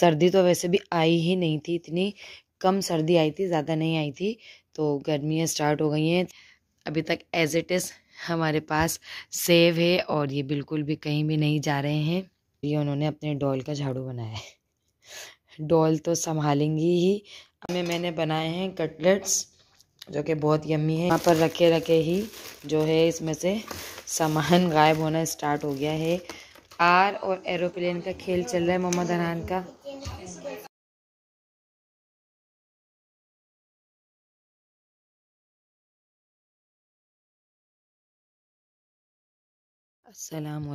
सर्दी तो वैसे भी आई ही नहीं थी इतनी कम सर्दी आई थी ज़्यादा नहीं आई थी तो गर्मियाँ स्टार्ट हो गई हैं अभी तक एज इट इज़ हमारे पास सेव है और ये बिल्कुल भी कहीं भी नहीं जा रहे हैं ये उन्होंने अपने डॉल का झाड़ू बनाया है डॉल तो संभालेंगी ही हमें मैंने बनाए हैं कटलेट्स जो कि बहुत यम्मी है यहाँ पर रखे रखे ही जो है इसमें से सामान गायब होना स्टार्ट हो गया है आर और एरोप्लेन का खेल चल रहा है मोहम्मद अनहान का असलम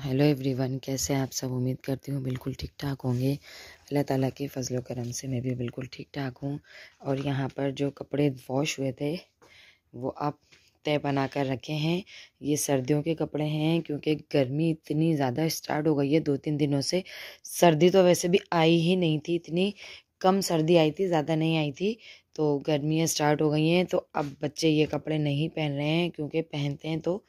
हेलो एवरीवन कैसे आप सब उम्मीद करती हूँ बिल्कुल ठीक ठाक होंगे अल्लाह ताला के फजल करम से मैं भी बिल्कुल ठीक ठाक हूँ और यहाँ पर जो कपड़े वॉश हुए थे वो आप तय बना कर रखे हैं ये सर्दियों के कपड़े हैं क्योंकि गर्मी इतनी ज़्यादा स्टार्ट हो गई है दो तीन दिनों से सर्दी तो वैसे भी आई ही नहीं थी इतनी कम सर्दी आई थी ज़्यादा नहीं आई थी तो गर्मियाँ स्टार्ट हो गई हैं तो अब बच्चे ये कपड़े नहीं पहन रहे हैं क्योंकि पहनते हैं तो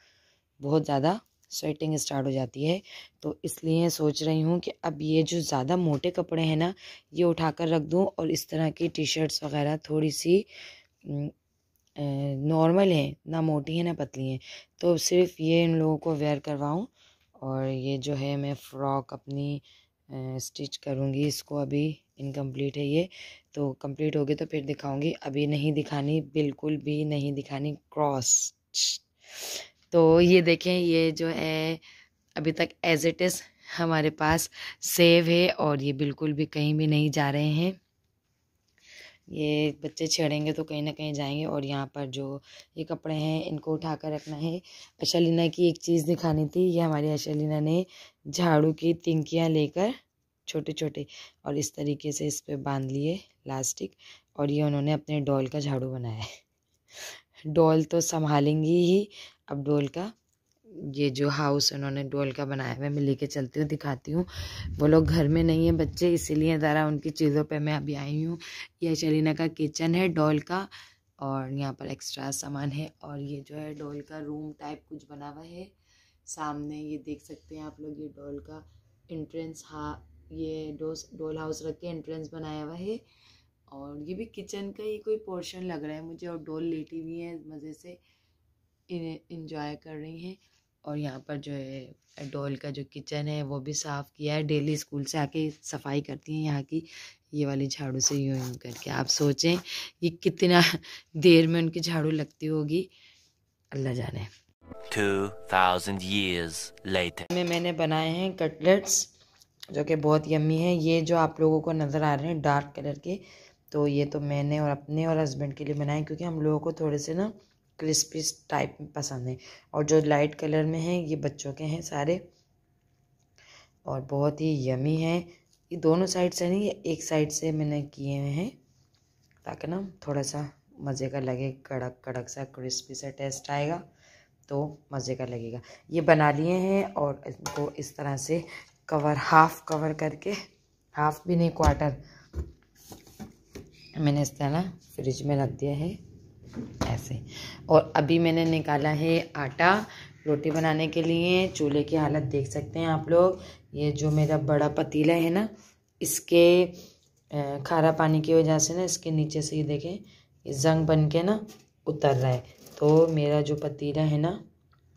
बहुत ज़्यादा स्वेटिंग स्टार्ट हो जाती है तो इसलिए सोच रही हूँ कि अब ये जो ज़्यादा मोटे कपड़े हैं ना ये उठा कर रख दूँ और इस तरह की टी शर्ट्स वगैरह थोड़ी सी नॉर्मल हैं ना मोटी हैं ना पतली हैं तो सिर्फ ये इन लोगों को वेयर करवाऊँ और ये जो है मैं फ़्रॉक अपनी स्टिच करूँगी इसको अभी इनकम्प्लीट है ये तो कम्प्लीट होगी तो फिर दिखाऊँगी अभी नहीं दिखानी बिल्कुल भी नहीं दिखानी क्रॉस तो ये देखें ये जो है अभी तक एज इट इज़ हमारे पास सेव है और ये बिल्कुल भी कहीं भी नहीं जा रहे हैं ये बच्चे छेड़ेंगे तो कहीं ना कहीं जाएंगे और यहाँ पर जो ये कपड़े हैं इनको उठा कर रखना है अशलिना की एक चीज़ दिखानी थी ये हमारी अशलिना ने झाड़ू की तिंकियाँ लेकर छोटे छोटे और इस तरीके से इस पर बांध लिए प्लास्टिक और ये उन्होंने अपने डॉल का झाड़ू बनाया है डॉल तो संभालेंगी ही अब डोल का ये जो हाउस उन्होंने डोल का बनाया हुआ मैं लेके चलती हूँ दिखाती हूँ वो लोग घर में नहीं है बच्चे इसीलिए ज़रा उनकी चीज़ों पे मैं अभी आई हूँ यह शरीना का किचन है डोल का और यहाँ पर एक्स्ट्रा सामान है और ये जो है डोल का रूम टाइप कुछ बना हुआ है सामने ये देख सकते हैं आप लोग ये डोल का एंट्रेंस हा ये डोस डोल हाउस रख के एंट्रेंस बनाया हुआ है और ये भी किचन का ही कोई पोर्शन लग रहा है मुझे और डोल लेटी हुई है मज़े से इंजॉय कर रही हैं और यहाँ पर जो है डोल का जो किचन है वो भी साफ़ किया है डेली स्कूल से आके सफाई करती हैं यहाँ की ये वाली झाड़ू से यूँ यूँ करके आप सोचें ये कितना देर में उनकी झाड़ू लगती होगी अल्लाह जाने थाउजेंड ईयर्स लेटर में मैंने बनाए हैं कटलेट्स जो कि बहुत यम्मी हैं ये जो आप लोगों को नज़र आ रहे हैं डार्क कलर के तो ये तो मैंने और अपने और हस्बैंड के लिए बनाए क्योंकि हम लोगों को थोड़े से ना क्रिस्पी टाइप में पसंद है और जो लाइट कलर में हैं ये बच्चों के हैं सारे और बहुत ही यमी है ये दोनों साइड से नहीं एक साइड से मैंने किए हैं ताकि ना थोड़ा सा मज़े का लगे कड़क कड़क सा क्रिस्पी सा टेस्ट आएगा तो मज़े का लगेगा ये बना लिए हैं और इनको इस तरह से कवर हाफ़ कवर करके हाफ़ भी नहीं क्वार्टर मैंने इस तरह फ्रिज में रख दिया है ऐसे और अभी मैंने निकाला है आटा रोटी बनाने के लिए चूल्हे की हालत देख सकते हैं आप लोग ये जो मेरा बड़ा पतीला है ना इसके खारा पानी की वजह से ना इसके नीचे से ये देखें जंग बन के ना उतर रहा है तो मेरा जो पतीला है ना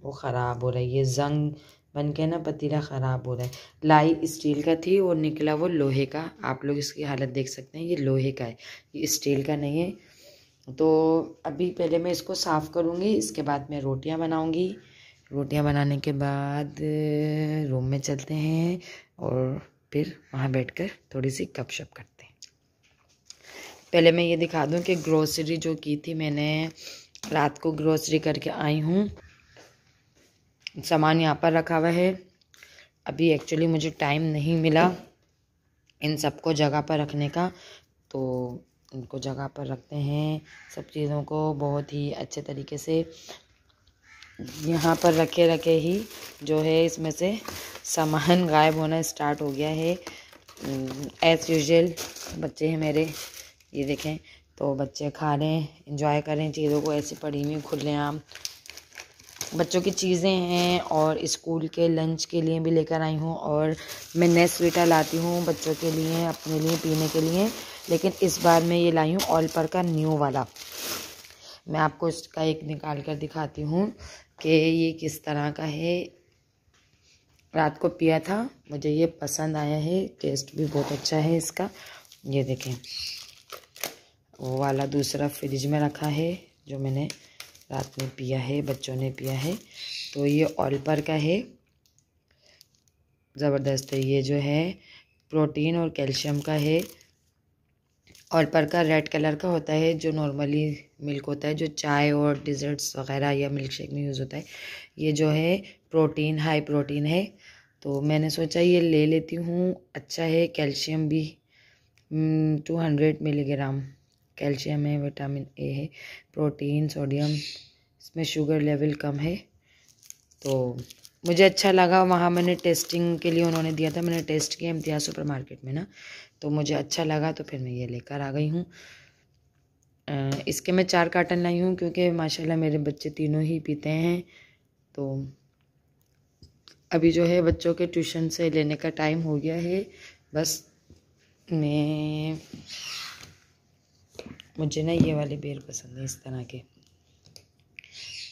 वो ख़राब हो रहा है ये जंग बन के ना पतीला ख़राब हो रहा है लाई स्टील का थी और निकला वो लोहे का आप लोग इसकी हालत देख सकते हैं ये लोहे का है ये स्टील का नहीं है तो अभी पहले मैं इसको साफ़ करूँगी इसके बाद मैं रोटियाँ बनाऊँगी रोटियाँ बनाने के बाद रूम में चलते हैं और फिर वहाँ बैठकर थोड़ी सी गपशप करते हैं पहले मैं ये दिखा दूँ कि ग्रोसरी जो की थी मैंने रात को ग्रोसरी करके आई हूँ सामान यहाँ पर रखा हुआ है अभी एक्चुअली मुझे टाइम नहीं मिला इन सबको जगह पर रखने का तो उनको जगह पर रखते हैं सब चीज़ों को बहुत ही अच्छे तरीके से यहाँ पर रखे रखे ही जो है इसमें से सामान गायब होना स्टार्ट हो गया है एज यूजल बच्चे हैं मेरे ये देखें तो बच्चे खा रहे हैं इंजॉय करें चीज़ों को ऐसी पड़ी हुई खुलेआम बच्चों की चीज़ें हैं और स्कूल के लंच के लिए भी लेकर आई हूँ और मैं नेक्स्ट स्वीटा लाती हूँ बच्चों के लिए अपने लिए पीने के लिए लेकिन इस बार मैं ये लाई हूँ ऑल पर का न्यू वाला मैं आपको इसका एक निकाल कर दिखाती हूँ कि ये किस तरह का है रात को पिया था मुझे ये पसंद आया है टेस्ट भी बहुत अच्छा है इसका ये देखें वो वाला दूसरा फ्रिज में रखा है जो मैंने रात में पिया है बच्चों ने पिया है तो ये ऑलपर का है ज़बरदस्त है ये जो है प्रोटीन और कैल्शियम का है और पर्का रेड कलर का होता है जो नॉर्मली मिल्क होता है जो चाय और डिज़र्ट्स वगैरह या मिल्क शेक में यूज़ होता है ये जो है प्रोटीन हाई प्रोटीन है तो मैंने सोचा ये ले लेती हूँ अच्छा है कैल्शियम भी टू हंड्रेड मिलीग्राम कैल्शियम है विटामिन ए है प्रोटीन सोडियम इसमें शुगर लेवल कम है तो मुझे अच्छा लगा वहाँ मैंने टेस्टिंग के लिए उन्होंने दिया था मैंने टेस्ट किया इम्तियाज़ सुपर मार्केट में ना तो मुझे अच्छा लगा तो फिर मैं ये लेकर आ गई हूँ इसके मैं चार कार्टन लाई हूँ क्योंकि माशाल्लाह मेरे बच्चे तीनों ही पीते हैं तो अभी जो है बच्चों के ट्यूशन से लेने का टाइम हो गया है बस मैं मुझे ना ये वाले बेर पसंद है इस तरह के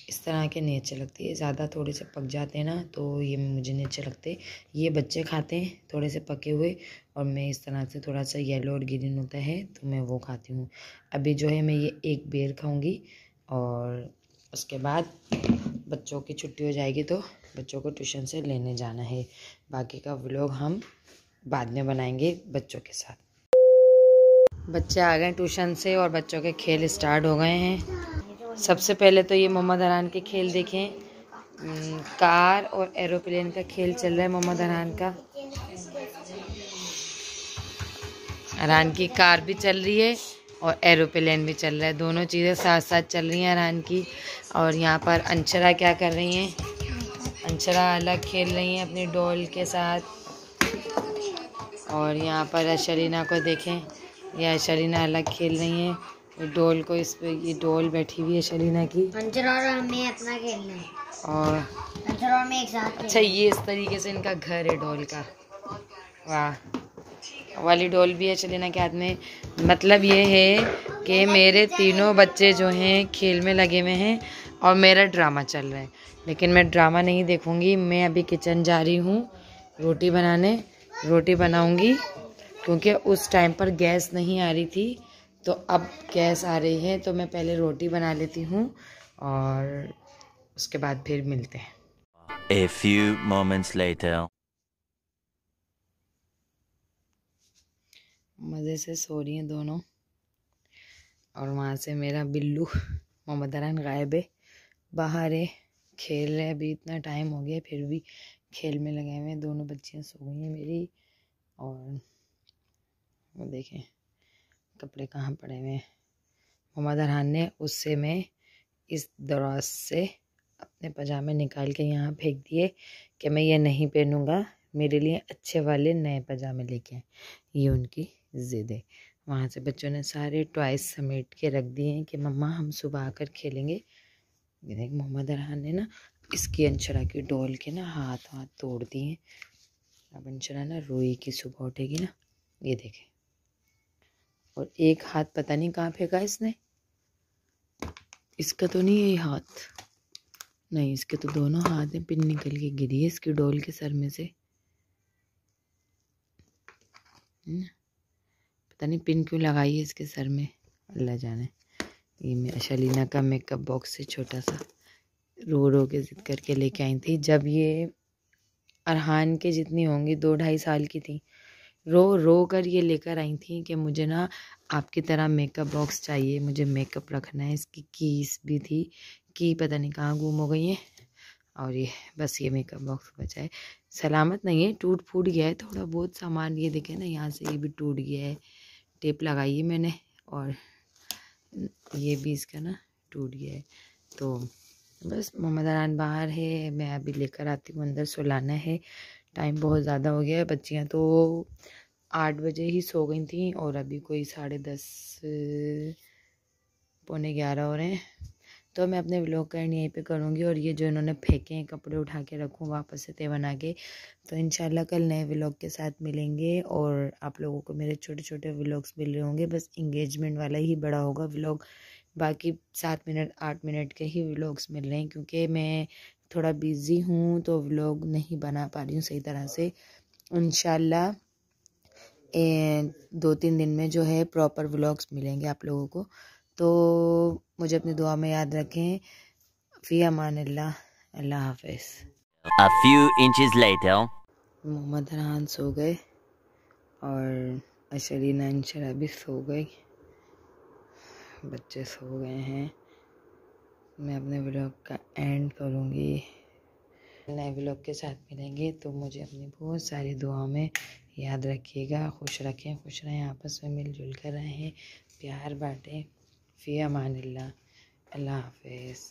इस तरह के नहीं अच्छे लगते ये ज़्यादा थोड़े से पक जाते हैं ना तो ये मुझे नहीं अच्छे लगते ये बच्चे खाते हैं थोड़े से पके हुए और मैं इस तरह से थोड़ा सा येलो और ग्रीन होता है तो मैं वो खाती हूँ अभी जो है मैं ये एक बेर खाऊँगी और उसके बाद बच्चों की छुट्टी हो जाएगी तो बच्चों को ट्यूशन से लेने जाना है बाकी का व्लॉग हम बाद में बनाएंगे बच्चों के साथ बच्चे आ गए ट्यूशन से और बच्चों के खेल स्टार्ट हो गए हैं सबसे पहले तो ये मोहम्मद अरान के खेल देखें कार और एरोप्लेन का खेल चल रहा है मोहम्मद अरान का अरान की कार भी चल रही है और एरोप्लेन भी चल रहा है दोनों चीज़ें साथ साथ चल रही हैं अरान की और यहाँ पर अंशरा क्या कर रही हैं अंशरा अलग खेल रही हैं अपनी डॉल के साथ और यहाँ पर अशरीना को देखें यह अशरीना अलग खेल रही हैं डोल को इस पे ये डोल बैठी हुई है शरीना की और हमें अपना और में एक साथ अच्छा ये इस तरीके से इनका घर है डॉल का वाह वाली डोल भी है शरीना के हाथ में मतलब ये है कि मेरे तीनों बच्चे जो हैं खेल में लगे हुए हैं और मेरा ड्रामा चल रहा है लेकिन मैं ड्रामा नहीं देखूँगी मैं अभी किचन जा रही हूँ रोटी बनाने रोटी बनाऊँगी क्योंकि उस टाइम पर गैस नहीं आ रही थी तो अब गैस आ रही है तो मैं पहले रोटी बना लेती हूँ और उसके बाद फिर मिलते हैं A few moments later. मज़े से सो रही हैं दोनों और वहाँ से मेरा बिल्लू मोहम्मद अरान गायब है बाहर है खेल रहे अभी इतना टाइम हो गया फिर भी खेल में लगाए हुए हैं दोनों बच्चियाँ सो गई हैं मेरी और वो देखें कपड़े कहाँ पड़े हुए हैं मोहम्मद अरहान ने उससे में इस दराज से अपने पजामे निकाल के यहाँ फेंक दिए कि मैं ये नहीं पहनूँगा मेरे लिए अच्छे वाले नए पजामे लेके आए ये उनकी ज़िद है वहाँ से बच्चों ने सारे टॉयस समेट के रख दिए हैं कि मम्मा हम सुबह आकर खेलेंगे देख मोहम्मद अरहान ने ना इसकी अंशरा की डोल के ना हाथ हाथ तोड़ दिए अब अंशरा ना रोई की सुबह उठेगी ना ये देखें और एक हाथ पता नहीं कहाँ फेंका इसने इसका तो नहीं है हाथ नहीं इसके तो दोनों हाथ हैं पिन निकल के गिरी है इसकी डोल के सर में से पता नहीं पिन क्यों लगाई है इसके सर में अल्लाह जाने ये मेरा शलीना का मेकअप बॉक्स है छोटा सा रो रो के जिद करके लेके आई थी जब ये अरहान के जितनी होंगी दो ढाई साल की थी रो रो कर ये लेकर आई थी कि मुझे ना आपकी तरह मेकअप बॉक्स चाहिए मुझे मेकअप रखना है इसकी कीस भी थी की पता नहीं कहाँ गुम हो गई है और ये बस ये मेकअप बॉक्स बचा है सलामत नहीं है टूट फूट गया है थोड़ा बहुत सामान ये देखे ना यहाँ से ये भी टूट गया है टेप लगाई है मैंने और ये भी इसका ना टूट गया है तो बस मोहम्मद अरान बाहर है मैं अभी लेकर आती हूँ अंदर सुलाना है टाइम बहुत ज़्यादा हो गया है बच्चियाँ तो आठ बजे ही सो गई थी और अभी कोई साढ़े दस पौने ग्यारह हो रहे हैं तो मैं अपने व्लॉग का एंड यहीं पे करूँगी और ये जो इन्होंने फेंके हैं कपड़े उठा के रखूँ वापस से ते बना के तो इन कल नए व्लॉग के साथ मिलेंगे और आप लोगों को मेरे छोटे छोटे व्लॉग्स मिल रहे होंगे बस इंगेजमेंट वाला ही बड़ा होगा व्लॉग बाकी सात मिनट आठ मिनट के ही व्लॉग्स मिल रहे हैं क्योंकि मैं थोड़ा बिज़ी हूँ तो व्लॉग नहीं बना पा रही हूँ सही तरह से इन दो तीन दिन में जो है प्रॉपर व्लॉग्स मिलेंगे आप लोगों को तो मुझे अपनी दुआ में याद रखें फ़ी अमान अल्लाह अल्लाह हाफिज मोहम्मद रहान सो गए और अशरीना इंशरा भी सो गई बच्चे सो गए हैं मैं अपने व्लॉग का एंड करूँगी नए व्लॉग के साथ मिलेंगे तो मुझे अपनी बहुत सारी दुआ में याद रखिएगा खुश रखें खुश रहें आपस में मिलजुल कर रहें प्यार बाँटें फ़ी अमान अल्लाह हाफिज़